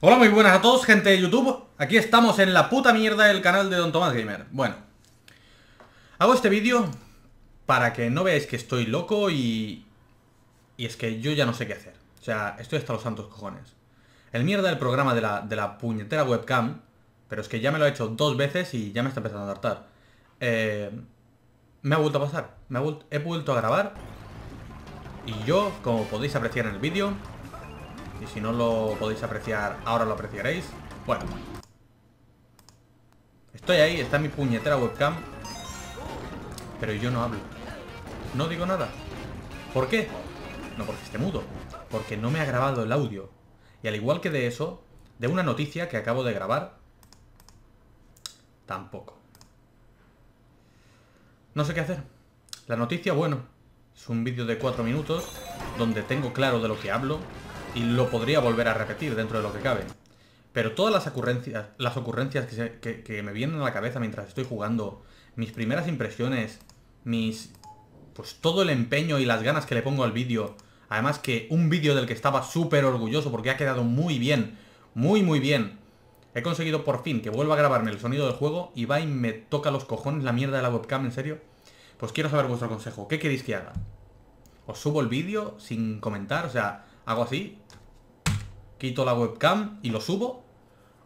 Hola, muy buenas a todos, gente de YouTube. Aquí estamos en la puta mierda del canal de Don Tomás Gamer. Bueno, hago este vídeo para que no veáis que estoy loco y... Y es que yo ya no sé qué hacer. O sea, estoy hasta los santos cojones. El mierda del programa de la, puñetera webcam, pero es que ya me lo he hecho dos veces y ya me está empezando a hartar. Eh, me ha vuelto a pasar. Me he vuelto a grabar. Y yo, como podéis apreciar en el vídeo, y si no lo podéis apreciar, ahora lo apreciaréis. Bueno. Estoy ahí, está mi puñetera webcam. Pero yo no hablo. No digo nada. ¿Por qué? No porque esté mudo. Porque no me ha grabado el audio. Y al igual que de eso, de una noticia que acabo de grabar, tampoco. No sé qué hacer. La noticia, bueno, es un vídeo de 4 minutos donde tengo claro de lo que hablo, y lo podría volver a repetir dentro de lo que cabe. Pero todas las ocurrencias, las ocurrencias que, me vienen a la cabeza mientras estoy jugando, mis primeras impresiones, mis... Pues todo el empeño y las ganas que le pongo al vídeo. Además que un vídeo del que estaba súper orgulloso porque ha quedado muy bien. Muy, muy bien. He conseguido por fin que vuelva a grabarme el sonido del juego y va y me toca los cojones la mierda de la webcam, ¿en serio? Pues quiero saber vuestro consejo. ¿Qué queréis que haga? ¿Os subo el vídeo sin comentar? O sea, hago así quito la webcam y lo subo.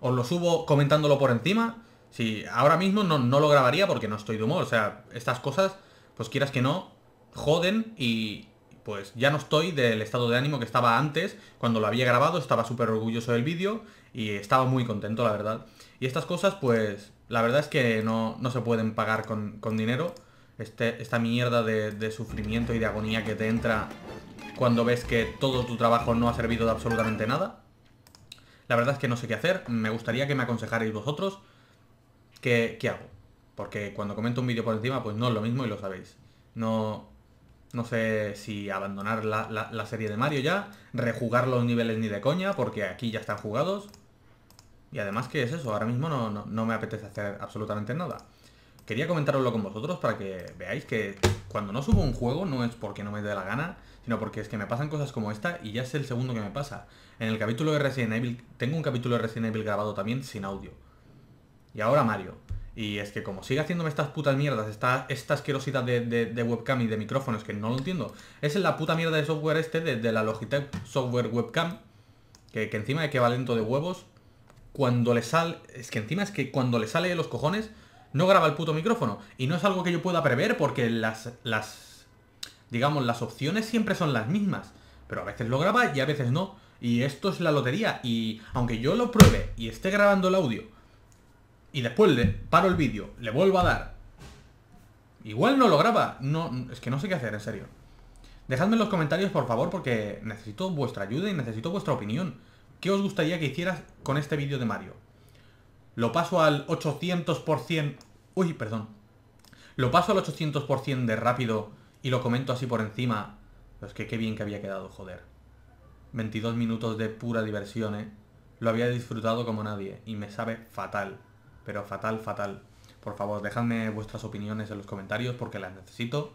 Os lo subo comentándolo por encima. Si ahora mismo no, lo grabaría porque no estoy de humor. O sea, estas cosas, pues quieras que no, joden y pues ya no estoy del estado de ánimo que estaba antes. Cuando lo había grabado estaba súper orgulloso del vídeo y estaba muy contento, la verdad. Y estas cosas, pues la verdad es que no, no se pueden pagar con, dinero. Este, esta mierda de, de sufrimiento y de agonía que te entra cuando ves que todo tu trabajo no ha servido de absolutamente nada. La verdad es que no sé qué hacer, me gustaría que me aconsejarais vosotros qué, hago. Porque cuando comento un vídeo por encima, pues no es lo mismo y lo sabéis. No, no sé si abandonar la, serie de Mario ya, rejugar los niveles ni de coña, porque aquí ya están jugados. Y además que es eso, ahora mismo no me apetece hacer absolutamente nada quería comentároslo con vosotros para que veáis que cuando no subo un juego no es porque no me dé la gana, sino porque es que me pasan cosas como esta y ya es el segundo que me pasa. En el capítulo de Resident Evil, tengo un capítulo de Resident Evil grabado también sin audio. Y ahora Mario. Y es que como sigue haciéndome estas putas mierdas, esta, asquerosidad de, webcam y de micrófonos, que no lo entiendo, es en la puta mierda de software este, de, la Logitech Software Webcam, que, que encima de que va lento de huevos, cuando le sale... Es que encima es que cuando le sale de los cojones no graba el puto micrófono. Y no es algo que yo pueda prever porque las, las, digamos, las opciones siempre son las mismas. Pero a veces lo graba y a veces no. Y esto es la lotería. Y aunque yo lo pruebe y esté grabando el audio, y después le paro el vídeo, le vuelvo a dar, igual no lo graba. No, es que no sé qué hacer, en serio. Dejadme en los comentarios, por favor, porque necesito vuestra ayuda y necesito vuestra opinión. ¿Qué os gustaría que hicieras con este vídeo de Mario? lo paso al 800%... Uy, perdón. Lo paso al 800% de rápido y lo comento así por encima. Pero que qué bien que había quedado, joder. 22 minutos de pura diversión, ¿eh? Lo había disfrutado como nadie y me sabe fatal. Pero fatal, fatal. Por favor, dejadme vuestras opiniones en los comentarios porque las necesito.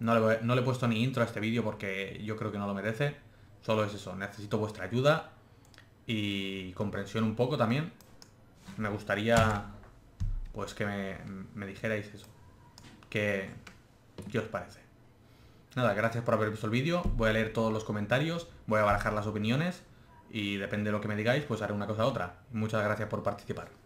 No le, no le he puesto ni intro a este vídeo porque yo creo que no lo merece. Solo es eso, necesito vuestra ayuda y comprensión un poco también me gustaría pues que me, dijerais eso. Que, ¿Qué os parece? Nada, gracias por haber visto el vídeo. Voy a leer todos los comentarios, voy a barajar las opiniones y depende de lo que me digáis, pues haré una cosa u otra. Muchas gracias por participar.